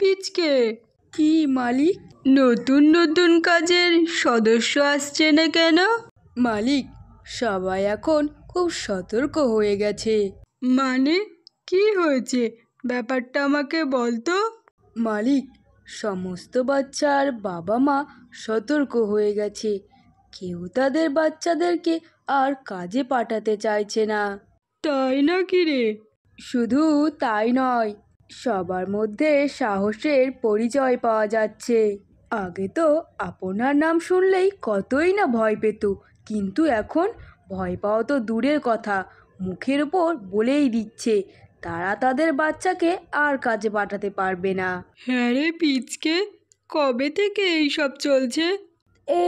পিচকে কি মালিক নতুন নতুন কাজের সদস্য আসছে না কেন মালিক সবাই এখন খুব সতর্ক হয়ে গেছে মানে কি হয়েছে ব্যাপারটা আমাকে বলতো মালিক সমস্ত বাচ্চার বাবা মা সতর্ক হয়ে গেছে কেউ তাদের বাচ্চাদেরকে আর কাজে পাঠাতে চাইছে না তাই না কি রে শুধু তাই নয় সবার মধ্যে সাহসের পরিচয় পাওয়া যাচ্ছে আগে তো আপনার নাম শুনলেই কতই না ভয় পেত কিন্তু এখন ভয় পাওয়া তো দূরের কথা মুখের ওপর বলেই দিচ্ছে তারা তাদের বাচ্চাকে আর কাজে পাঠাতে পারবে না হ্যাঁ রে পিচকে কবে থেকে এইসব চলছে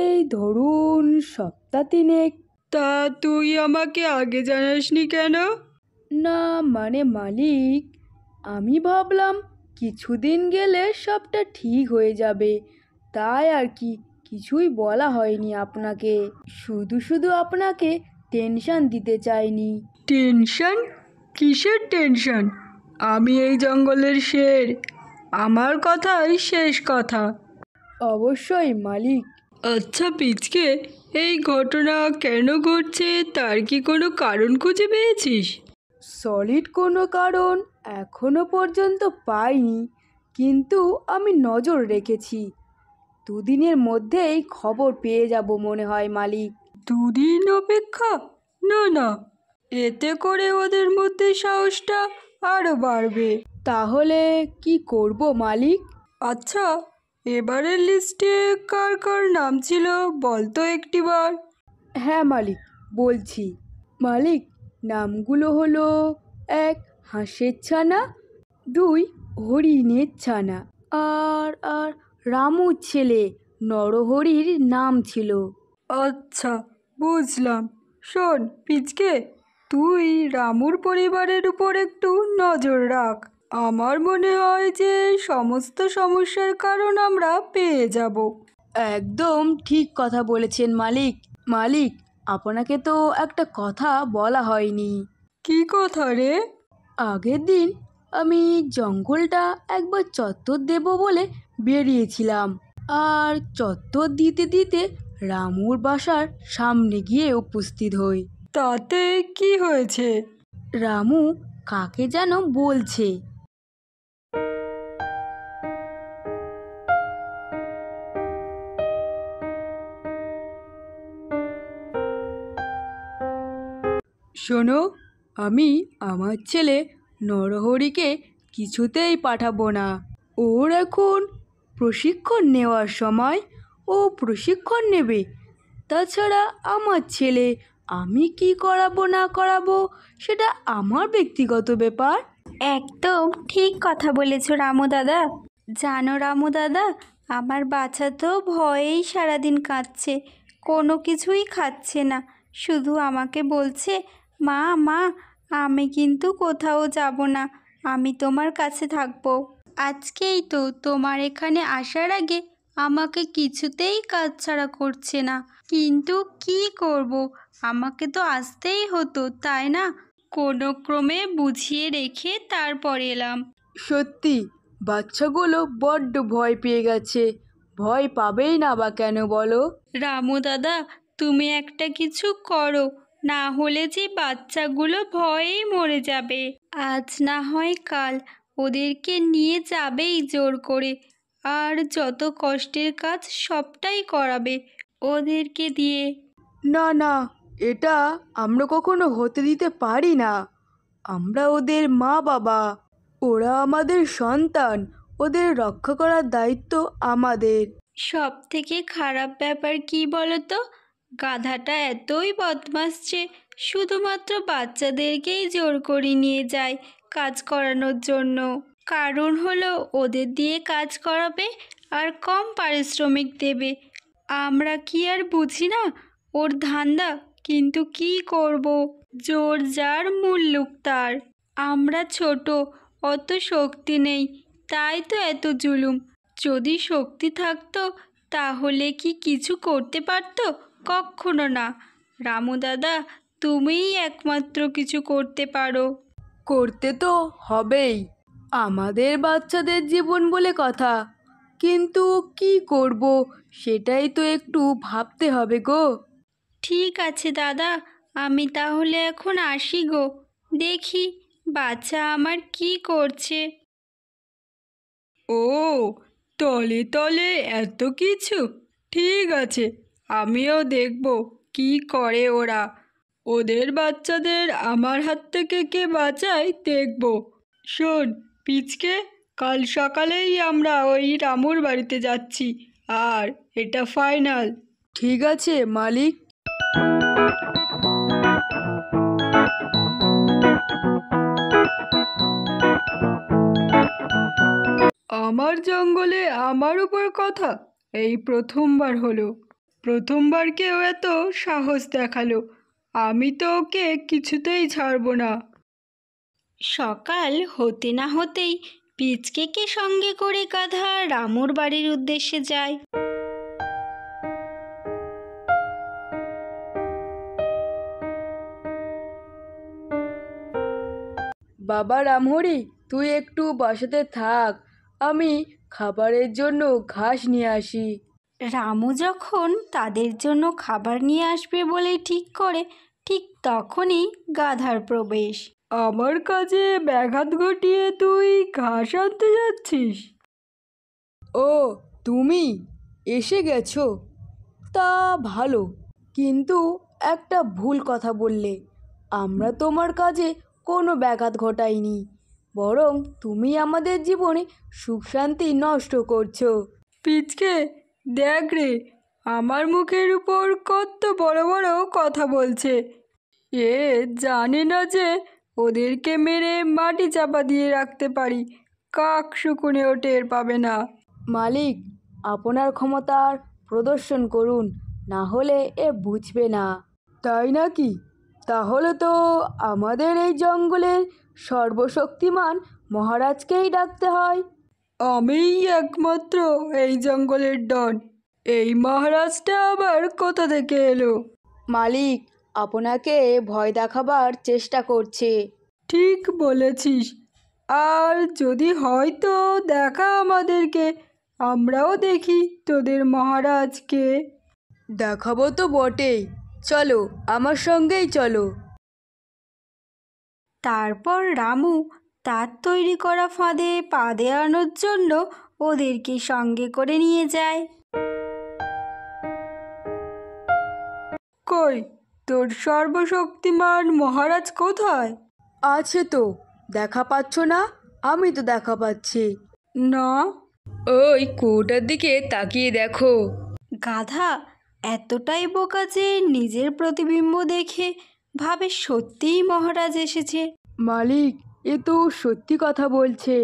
এই ধরুন সপ্তাহ তিনেক তা তুই আমাকে আগে জানাসনি কেন না মানে মালিক আমি ভাবলাম কিছুদিন গেলে সবটা ঠিক হয়ে যাবে তাই আর কি কিছুই বলা হয়নি আপনাকে শুধু শুধু আপনাকে টেনশন দিতে চাইনি টেনশন কিসের টেনশন আমি এই জঙ্গলের শের আমার কথাই শেষ কথা অবশ্যই মালিক আচ্ছা পিচকে এই ঘটনা কেন ঘটছে তার কি কোনো কারণ খুঁজে পেয়েছিস সলিড কোনো কারণ এখনো পর্যন্ত পাইনি কিন্তু আমি নজর রেখেছি দুদিনের মধ্যেই খবর পেয়ে যাব মনে হয় মালিক দুদিন অপেক্ষা না না এতে করে ওদের মধ্যে সাহসটা আরও বাড়বে তাহলে কি করব মালিক আচ্ছা এবারের লিস্টে কার কার নাম ছিল বলতো একটিবার হ্যাঁ মালিক বলছি মালিক নামগুলো হলো এক হাঁসের ছানা দুই হরিণের ছানা আর আর রামুর ছেলে নরহরির নাম ছিল আচ্ছা বুঝলাম শোন পিচকে তুই রামুর পরিবারের উপর একটু নজর রাখ আমার মনে হয় যে সমস্ত সমস্যার কারণ আমরা পেয়ে যাব একদম ঠিক কথা বলেছেন মালিক মালিক আপনাকে তো একটা কথা বলা হয়নি কি কথা রে আগের দিন আমি জঙ্গলটা একবার চত্বর দেব বলে বেরিয়েছিলাম আর চত্বর দিতে দিতে রামুর বাসার সামনে গিয়ে উপস্থিত হই তাতে কি হয়েছে রামু কাকে যেন বলছে শোনো আমি আমার ছেলে নরহরিকে কিছুতেই পাঠাবো না ওর এখন প্রশিক্ষণ নেওয়ার সময় ও প্রশিক্ষণ নেবে তাছাড়া আমার ছেলে আমি কি করাবো না করাবো সেটা আমার ব্যক্তিগত ব্যাপার একদম ঠিক কথা বলেছো রামু দাদা জানো রামু দাদা আমার বাচ্চা তো ভয়েই সারাদিন কাঁদছে কোনো কিছুই খাচ্ছে না শুধু আমাকে বলছে মা মা আমি কিন্তু কোথাও যাব না আমি তোমার কাছে থাকবো আজকেই তো তোমার এখানে আসার আগে আমাকে কিছুতেই কাজ ছাড়া করছে না কিন্তু কি করব আমাকে তো আসতেই হতো তাই না কোনো ক্রমে বুঝিয়ে রেখে তারপর এলাম সত্যি বাচ্চাগুলো বড্ড ভয় পেয়ে গেছে ভয় পাবেই না বা কেন বলো রামু দাদা তুমি একটা কিছু করো না হলে যে বাচ্চাগুলো ভয়েই মরে যাবে আজ না হয় কাল ওদেরকে নিয়ে যাবেই জোর করে আর যত কষ্টের কাজ সবটাই করাবে ওদেরকে দিয়ে না না এটা আমরা কখনো হতে দিতে পারি না আমরা ওদের মা বাবা ওরা আমাদের সন্তান ওদের রক্ষা করার দায়িত্ব আমাদের সব থেকে খারাপ ব্যাপার কি বলতো গাধাটা এতই বদমাস যে শুধুমাত্র বাচ্চাদেরকেই জোর করে নিয়ে যায় কাজ করানোর জন্য কারণ হলো ওদের দিয়ে কাজ করাবে আর কম পারিশ্রমিক দেবে আমরা কি আর বুঝি না ওর ধান্দা কিন্তু কি করব জোর যার মুল্লুক তার আমরা ছোট অত শক্তি নেই তাই তো এত জুলুম যদি শক্তি থাকতো তাহলে কি কিছু করতে পারতো কখনো না রামু দাদা তুমিই একমাত্র কিছু করতে পারো করতে তো হবেই আমাদের বাচ্চাদের জীবন বলে কথা কিন্তু কি করব সেটাই তো একটু ভাবতে হবে গো ঠিক আছে দাদা আমি তাহলে এখন আসি গো দেখি বাচ্চা আমার কি করছে ও তলে তলে এত কিছু ঠিক আছে আমিও দেখব কি করে ওরা ওদের বাচ্চাদের আমার হাত থেকে কে বাঁচায় দেখব শোন পিচকে কাল সকালেই আমরা ওই রামুর বাড়িতে যাচ্ছি আর এটা ফাইনাল ঠিক আছে মালিক আমার জঙ্গলে আমার উপর কথা এই প্রথমবার হলো প্রথমবার কেউ এত সাহস দেখালো আমি তো ওকে কিছুতেই ছাড়ব না সকাল হতে না হতেই পিচকেকে সঙ্গে করে কাঁধা রামুর বাড়ির উদ্দেশ্যে যায় বাবা রামহরি তুই একটু বাসাতে থাক আমি খাবারের জন্য ঘাস নিয়ে আসি রামু যখন তাদের জন্য খাবার নিয়ে আসবে বলে ঠিক করে ঠিক তখনই গাধার প্রবেশ আমার কাজে ব্যাঘাত ঘটিয়ে তুই ঘাস আনতে যাচ্ছিস ও তুমি এসে গেছো তা ভালো কিন্তু একটা ভুল কথা বললে আমরা তোমার কাজে কোনো ব্যাঘাত ঘটাইনি বরং তুমি আমাদের জীবনে সুখ শান্তি নষ্ট করছো পিচকে দেখ রে আমার মুখের উপর কত বড় বড় কথা বলছে এ জানে না যে ওদেরকে মেরে মাটি চাপা দিয়ে রাখতে পারি কাক শুকুনেও টের পাবে না মালিক আপনার ক্ষমতার প্রদর্শন করুন না হলে এ বুঝবে না তাই নাকি তাহলে তো আমাদের এই জঙ্গলের সর্বশক্তিমান মহারাজকেই ডাকতে হয় আমিই একমাত্র এই জঙ্গলের ডন এই মহারাজটা আবার কোথা থেকে এলো মালিক আপনাকে ভয় দেখাবার চেষ্টা করছে ঠিক বলেছিস আর যদি হয়তো দেখা আমাদেরকে আমরাও দেখি তোদের মহারাজকে দেখাবো তো বটেই চলো আমার সঙ্গেই চলো তারপর রামু তার তৈরি করা ফাঁদে পা দেওয়ানোর জন্য ওদেরকে সঙ্গে করে নিয়ে যায় কই তোর সর্বশক্তিমান মহারাজ কোথায় আছে তো দেখা পাচ্ছ না আমি তো দেখা পাচ্ছি না ওই কুটার দিকে তাকিয়ে দেখো গাধা এতটাই বোকা যে নিজের প্রতিবিম্ব দেখে ভাবে সত্যিই মহারাজ এসেছে মালিক এ তো সত্যি কথা বলছে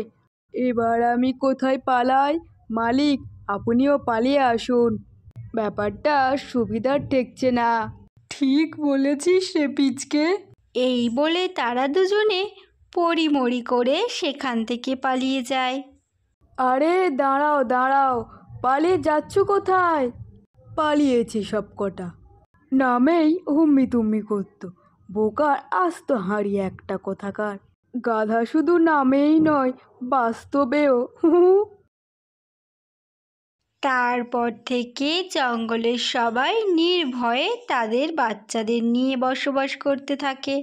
এবার আমি কোথায় পালাই মালিক আপনিও পালিয়ে আসুন ব্যাপারটা সুবিধার ঠেকছে না ঠিক বলেছিস রে পিচকে এই বলে তারা দুজনে পরিমরি করে সেখান থেকে পালিয়ে যায় আরে দাঁড়াও দাঁড়াও পালিয়ে যাচ্ছ কোথায় পালিয়েছি সব কটা নামেই হুম্মি তুম্মি করতো বোকার আস্ত হাঁড়ি একটা কোথাকার গাধা শুধু নামেই নয় বাস্তবেও তারপর থেকে জঙ্গলের সবাই নির্ভয়ে তাদের বাচ্চাদের নিয়ে বসবাস করতে থাকে